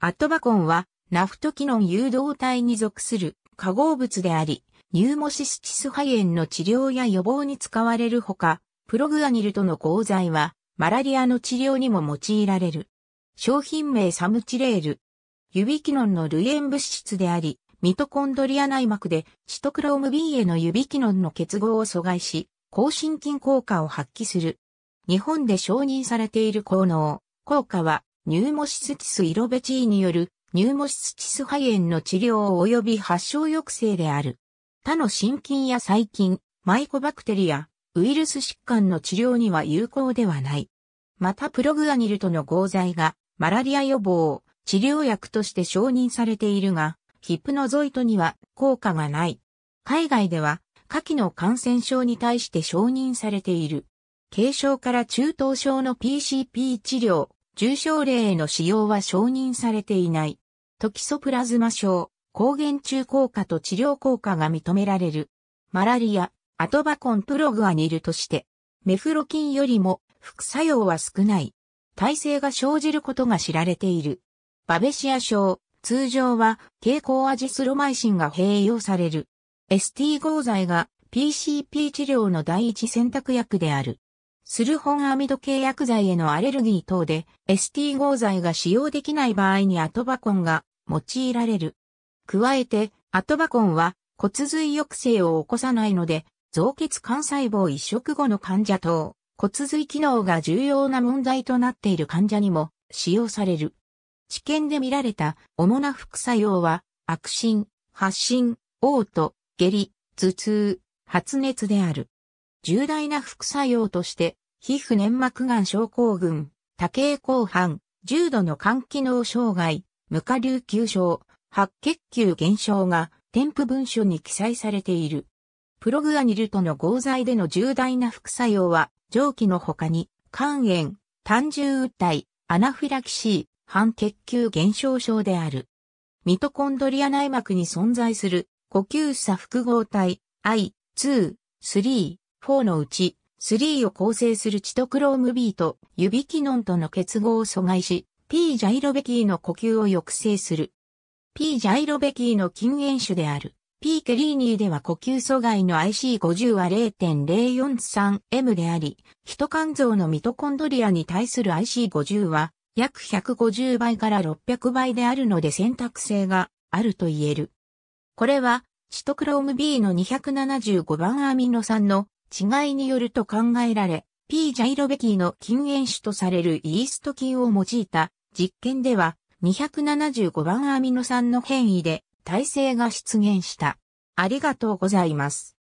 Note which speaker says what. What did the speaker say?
Speaker 1: アットバコンは、ナフトキノン誘導体に属する化合物であり、ニューモシスチス肺炎の治療や予防に使われるほか、プログアニルとの合剤は、マラリアの治療にも用いられる。商品名サムチレール。ユビキノンの類塩物質であり、ミトコンドリア内膜でチトクローム B へのユビキノンの結合を阻害し、抗心筋効果を発揮する。日本で承認されている効能、効果はニューモシスティスイロベチーによるニューモシスティス肺炎の治療及び発症抑制である。他の心筋や細菌、マイコバクテリア、ウイルス疾患の治療には有効ではない。またプログアニルとの合剤がマラリア予防、治療薬として承認されているが、ヒプノゾイトには効果がない。海外では、下記の感染症に対して承認されている。軽症から中等症の PCP 治療、重症例への使用は承認されていない。トキソプラズマ症、抗原中効果と治療効果が認められる。マラリア、アトバコンプログアニルとして、メフロキンよりも副作用は少ない。耐性が生じることが知られている。バベシア症、通常は蛍光アジスロマイシンが併用される。ST 合剤が PCP 治療の第一選択薬である。スルホンアミド契約剤へのアレルギー等で ST 合剤が使用できない場合にアトバコンが用いられる。加えて、アトバコンは骨髄抑制を起こさないので、造血幹細胞移植後の患者等、骨髄機能が重要な問題となっている患者にも使用される。治験で見られた主な副作用は、悪心、発疹、嘔吐、下痢、頭痛、発熱である。重大な副作用として、皮膚粘膜癌症候群、多形後半、重度の肝機能障害、無下流球症、白血球減少が添付文書に記載されている。プログアニルとの合剤での重大な副作用は、上記の他に、肝炎、単重雨体、アナフィラキシー、半血球減少症である。ミトコンドリア内膜に存在する、呼吸差複合体、I、2、3、4のうち、3を構成するチトクローム B と指キノンとの結合を阻害し、P ジャイロベキーの呼吸を抑制する。P ジャイロベキーの禁煙種である P ケリーニーでは呼吸阻害の IC50 は 0.043M であり、ヒト肝臓のミトコンドリアに対する IC50 は約150倍から600倍であるので選択性があると言える。これは、チトクローム B の275番アミノ酸の違いによると考えられ、P ジャイロベキーの禁煙種とされるイースト菌を用いた実験では275番アミノ酸の変異で耐性が出現した。ありがとうございます。